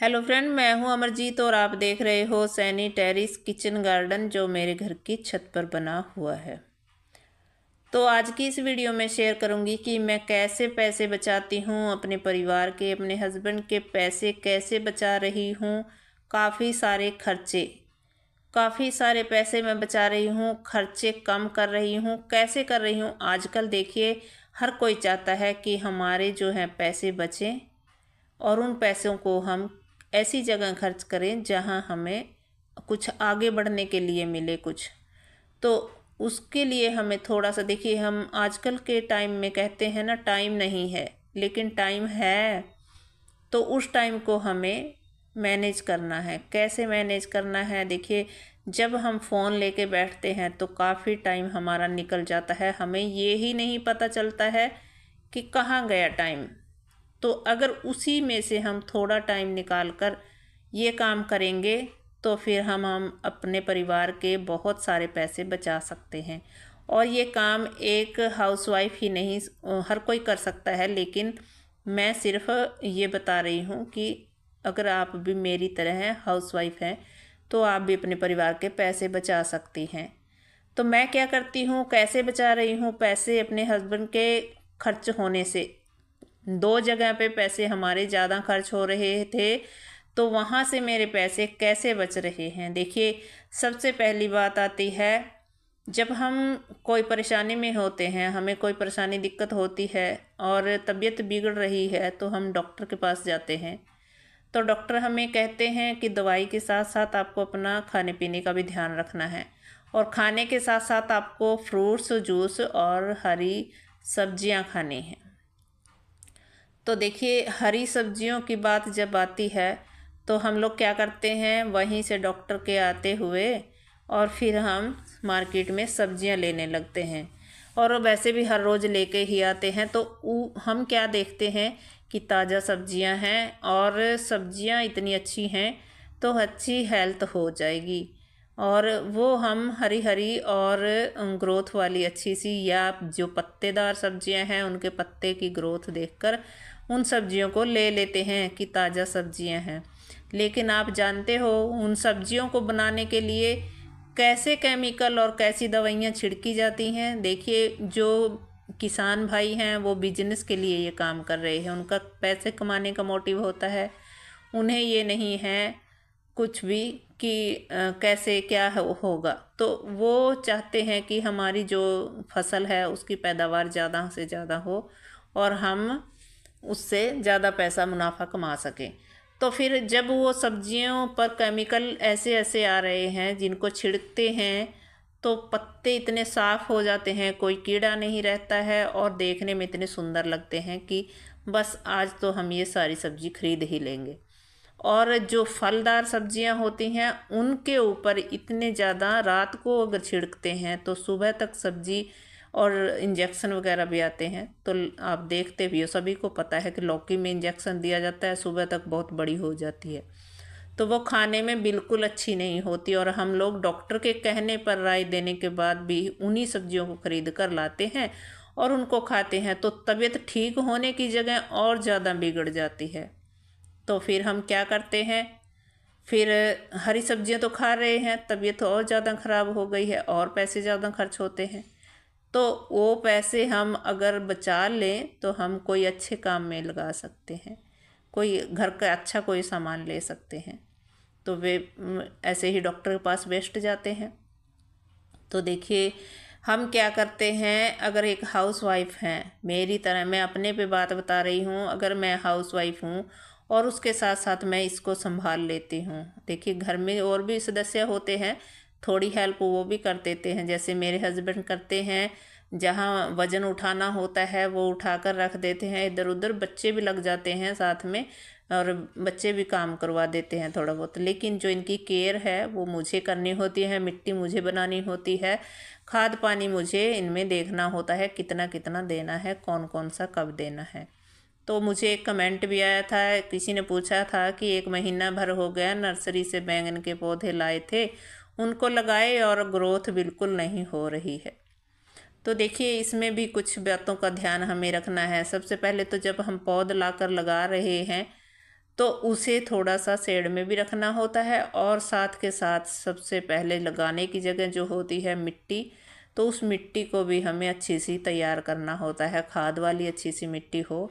hello friend मैं हूं अमरजीत और आप देख रहे हो सैनी टेरिस किचन गार्डन जो मेरे घर की छत पर बना हुआ है तो आज की इस वीडियो में शेयर करूंगी कि मैं कैसे पैसे बचाती हूं अपने परिवार के अपने हस्बैंड के पैसे कैसे बचा रही हूं काफ़ी सारे खर्चे काफ़ी सारे पैसे मैं बचा रही हूँ खर्चे कम कर रही हूँ कैसे कर रही हूँ आजकल देखिए हर कोई चाहता है कि हमारे जो हैं पैसे बचें और उन पैसों को हम ऐसी जगह खर्च करें जहाँ हमें कुछ आगे बढ़ने के लिए मिले कुछ तो उसके लिए हमें थोड़ा सा देखिए हम आजकल के टाइम में कहते हैं ना टाइम नहीं है लेकिन टाइम है तो उस टाइम को हमें मैनेज करना है कैसे मैनेज करना है देखिए जब हम फ़ोन लेके बैठते हैं तो काफ़ी टाइम हमारा निकल जाता है हमें ये ही नहीं पता चलता है कि कहाँ गया टाइम तो अगर उसी में से हम थोड़ा टाइम निकाल कर ये काम करेंगे तो फिर हम हम अपने परिवार के बहुत सारे पैसे बचा सकते हैं और ये काम एक हाउसवाइफ ही नहीं हर कोई कर सकता है लेकिन मैं सिर्फ ये बता रही हूँ कि अगर आप भी मेरी तरह हाउसवाइफ हैं तो आप भी अपने परिवार के पैसे बचा सकती हैं तो मैं क्या करती हूँ कैसे बचा रही हूँ पैसे अपने हस्बैंड के खर्च होने से दो जगह पे पैसे हमारे ज़्यादा खर्च हो रहे थे तो वहाँ से मेरे पैसे कैसे बच रहे हैं देखिए सबसे पहली बात आती है जब हम कोई परेशानी में होते हैं हमें कोई परेशानी दिक्कत होती है और तबीयत बिगड़ रही है तो हम डॉक्टर के पास जाते हैं तो डॉक्टर हमें कहते हैं कि दवाई के साथ साथ आपको अपना खाने पीने का भी ध्यान रखना है और खाने के साथ साथ आपको फ्रूट्स जूस और हरी सब्जियां खानी हैं तो देखिए हरी सब्जियों की बात जब आती है तो हम लोग क्या करते हैं वहीं से डॉक्टर के आते हुए और फिर हम मार्केट में सब्जियां लेने लगते हैं और वैसे भी हर रोज़ लेके ही आते हैं तो हम क्या देखते हैं कि ताज़ा सब्जियां हैं और सब्जियां इतनी अच्छी हैं तो अच्छी हेल्थ हो जाएगी और वो हम हरी हरी और ग्रोथ वाली अच्छी सी या जो पत्तेदार सब्जियां हैं उनके पत्ते की ग्रोथ देखकर उन सब्जियों को ले लेते हैं कि ताज़ा सब्जियां हैं लेकिन आप जानते हो उन सब्जियों को बनाने के लिए कैसे केमिकल और कैसी दवाइयाँ छिड़की जाती हैं देखिए जो किसान भाई हैं वो बिजनेस के लिए ये काम कर रहे हैं उनका पैसे कमाने का मोटिव होता है उन्हें ये नहीं है कुछ भी कि कैसे क्या होगा तो वो चाहते हैं कि हमारी जो फसल है उसकी पैदावार ज़्यादा से ज़्यादा हो और हम उससे ज़्यादा पैसा मुनाफा कमा सकें तो फिर जब वो सब्जियों पर केमिकल ऐसे ऐसे आ रहे हैं जिनको छिड़कते हैं तो पत्ते इतने साफ़ हो जाते हैं कोई कीड़ा नहीं रहता है और देखने में इतने सुंदर लगते हैं कि बस आज तो हम ये सारी सब्ज़ी खरीद ही लेंगे और जो फलदार सब्जियां होती हैं उनके ऊपर इतने ज़्यादा रात को अगर छिड़कते हैं तो सुबह तक सब्ज़ी और इंजेक्शन वगैरह भी आते हैं तो आप देखते भी हो सभी को पता है कि लौकी में इंजेक्शन दिया जाता है सुबह तक बहुत बड़ी हो जाती है तो वो खाने में बिल्कुल अच्छी नहीं होती और हम लोग डॉक्टर के कहने पर राय देने के बाद भी उन्हीं सब्जियों को खरीद कर लाते हैं और उनको खाते हैं तो तबीयत ठीक होने की जगह और ज़्यादा बिगड़ जाती है तो फिर हम क्या करते हैं फिर हरी सब्जियां तो खा रहे हैं तबीयत और ज़्यादा ख़राब हो गई है और पैसे ज़्यादा खर्च होते हैं तो वो पैसे हम अगर बचा लें तो हम कोई अच्छे काम में लगा सकते हैं कोई घर का अच्छा कोई सामान ले सकते हैं तो वे ऐसे ही डॉक्टर के पास वेस्ट जाते हैं तो देखिए हम क्या करते हैं अगर एक हाउस वाइफ हैं मेरी तरह मैं अपने पे बात बता रही हूँ अगर मैं हाउस वाइफ हूँ और उसके साथ साथ मैं इसको संभाल लेती हूँ देखिए घर में और भी सदस्य होते हैं थोड़ी हेल्प वो भी कर देते हैं जैसे मेरे हस्बैंड करते हैं जहाँ वज़न उठाना होता है वो उठा कर रख देते हैं इधर उधर बच्चे भी लग जाते हैं साथ में और बच्चे भी काम करवा देते हैं थोड़ा बहुत लेकिन जो इनकी केयर है वो मुझे करनी होती है मिट्टी मुझे बनानी होती है खाद पानी मुझे इनमें देखना होता है कितना कितना देना है कौन कौन सा कब देना है तो मुझे एक कमेंट भी आया था किसी ने पूछा था कि एक महीना भर हो गया नर्सरी से बैंगन के पौधे लाए थे उनको लगाए और ग्रोथ बिल्कुल नहीं हो रही है तो देखिए इसमें भी कुछ बातों का ध्यान हमें रखना है सबसे पहले तो जब हम पौध लाकर लगा रहे हैं तो उसे थोड़ा सा सेड में भी रखना होता है और साथ के साथ सबसे पहले लगाने की जगह जो होती है मिट्टी तो उस मिट्टी को भी हमें अच्छी सी तैयार करना होता है खाद वाली अच्छी सी मिट्टी हो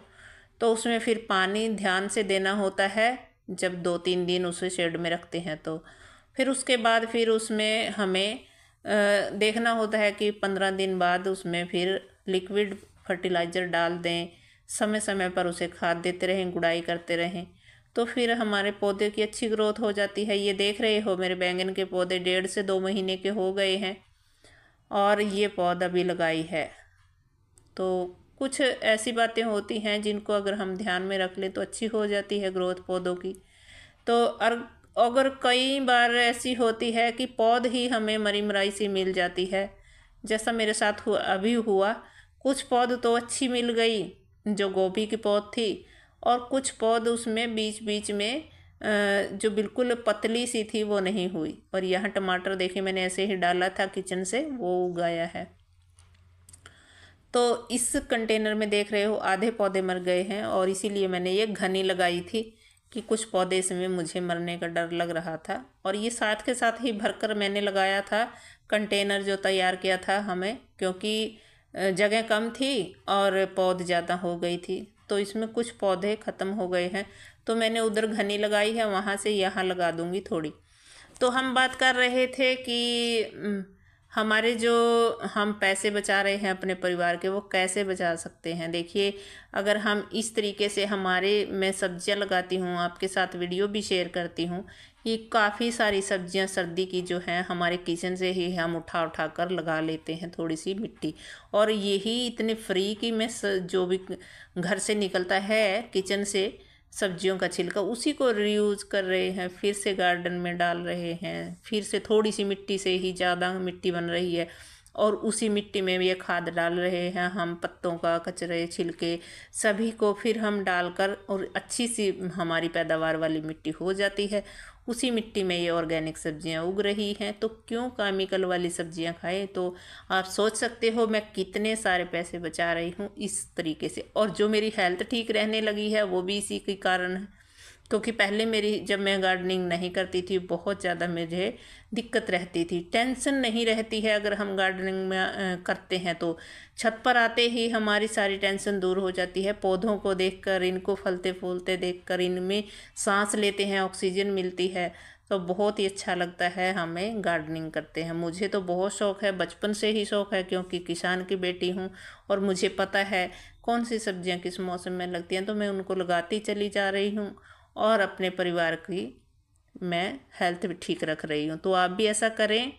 तो उसमें फिर पानी ध्यान से देना होता है जब दो तीन दिन उसे शेड में रखते हैं तो फिर उसके बाद फिर उसमें हमें देखना होता है कि पंद्रह दिन बाद उसमें फिर लिक्विड फर्टिलाइज़र डाल दें समय समय पर उसे खाद देते रहें गुड़ाई करते रहें तो फिर हमारे पौधे की अच्छी ग्रोथ हो जाती है ये देख रहे हो मेरे बैंगन के पौधे डेढ़ से दो महीने के हो गए हैं और ये पौधा भी लगाई है तो कुछ ऐसी बातें होती हैं जिनको अगर हम ध्यान में रख लें तो अच्छी हो जाती है ग्रोथ पौधों की तो अर्ग अगर कई बार ऐसी होती है कि पौध ही हमें मरी मराई सी मिल जाती है जैसा मेरे साथ हुआ अभी हुआ कुछ पौध तो अच्छी मिल गई जो गोभी की पौध थी और कुछ पौध उसमें बीच बीच में जो बिल्कुल पतली सी थी वो नहीं हुई और यहाँ टमाटर देखिए मैंने ऐसे ही डाला था किचन से वो उगाया है तो इस कंटेनर में देख रहे हो आधे पौधे मर गए हैं और इसीलिए मैंने ये घनी लगाई थी कि कुछ पौधे इसमें मुझे मरने का डर लग रहा था और ये साथ के साथ ही भरकर मैंने लगाया था कंटेनर जो तैयार किया था हमें क्योंकि जगह कम थी और पौध ज़्यादा हो गई थी तो इसमें कुछ पौधे ख़त्म हो गए हैं तो मैंने उधर घनी लगाई है वहाँ से यहाँ लगा दूँगी थोड़ी तो हम बात कर रहे थे कि हमारे जो हम पैसे बचा रहे हैं अपने परिवार के वो कैसे बचा सकते हैं देखिए अगर हम इस तरीके से हमारे मैं सब्जियां लगाती हूँ आपके साथ वीडियो भी शेयर करती हूँ कि काफ़ी सारी सब्जियां सर्दी की जो हैं हमारे किचन से ही हम उठा उठा कर लगा लेते हैं थोड़ी सी मिट्टी और यही इतने फ्री कि मैं जो भी घर से निकलता है किचन से सब्जियों का छिलका उसी को रीयूज कर रहे हैं फिर से गार्डन में डाल रहे हैं फिर से थोड़ी सी मिट्टी से ही ज़्यादा मिट्टी बन रही है और उसी मिट्टी में ये खाद डाल रहे हैं हम पत्तों का कचरे छिलके सभी को फिर हम डालकर और अच्छी सी हमारी पैदावार वाली मिट्टी हो जाती है उसी मिट्टी में ये ऑर्गेनिक सब्जियां उग रही हैं तो क्यों केमिकल वाली सब्जियां खाएं तो आप सोच सकते हो मैं कितने सारे पैसे बचा रही हूँ इस तरीके से और जो मेरी हेल्थ ठीक रहने लगी है वो भी इसी के कारण है क्योंकि पहले मेरी जब मैं गार्डनिंग नहीं करती थी बहुत ज़्यादा मुझे दिक्कत रहती थी टेंशन नहीं रहती है अगर हम गार्डनिंग में करते हैं तो छत पर आते ही हमारी सारी टेंशन दूर हो जाती है पौधों को देखकर इनको फलते फूलते देखकर इनमें सांस लेते हैं ऑक्सीजन मिलती है तो बहुत ही अच्छा लगता है हमें गार्डनिंग करते हैं मुझे तो बहुत शौक है बचपन से ही शौक है क्योंकि किसान की बेटी हूँ और मुझे पता है कौन सी सब्जियाँ किस मौसम में लगती हैं तो मैं उनको लगाती चली जा रही हूँ और अपने परिवार की मैं हेल्थ भी ठीक रख रही हूँ तो आप भी ऐसा करें